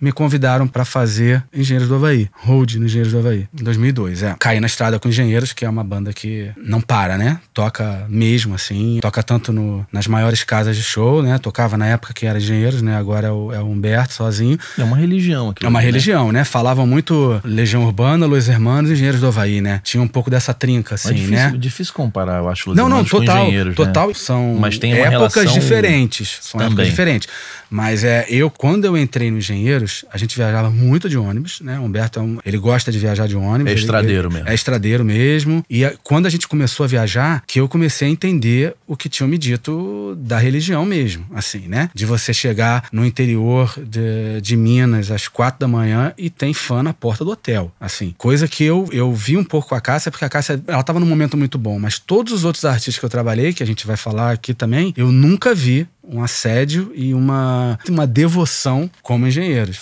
me convidaram para fazer Engenheiros do Havaí, Road no Engenheiros do Havaí, em 2002, é. Caí na estrada com Engenheiros, que é uma banda que não para, né? Toca mesmo, assim, toca tanto no, nas maiores casas de show, né? Tocava na época que era Engenheiros, né? Agora é o, é o Humberto sozinho. É uma religião aqui. É uma né? religião, né? Falavam muito Legião Urbana, Luiz Hermanos e Engenheiros do Havaí, né? Tinha um pouco dessa trinca, é assim, é difícil, né? Difícil comparar, eu acho, Luiz Não, não, total, né? total né? são Mas tem épocas relação... diferentes, são Também. épocas diferentes. Mas é, eu, quando eu entrei no Engenheiros, ônibus, a gente viajava muito de ônibus, né? O Humberto é um, ele gosta de viajar de ônibus. É estradeiro ele, ele, mesmo. É estradeiro mesmo. E a, quando a gente começou a viajar, que eu comecei a entender o que tinham me dito da religião mesmo, assim, né? De você chegar no interior de, de Minas às quatro da manhã e tem fã na porta do hotel, assim. Coisa que eu, eu vi um pouco com a Cássia, porque a Cássia, ela tava num momento muito bom, mas todos os outros artistas que eu trabalhei, que a gente vai falar aqui também, eu nunca vi um assédio e uma, uma devoção como engenheiros.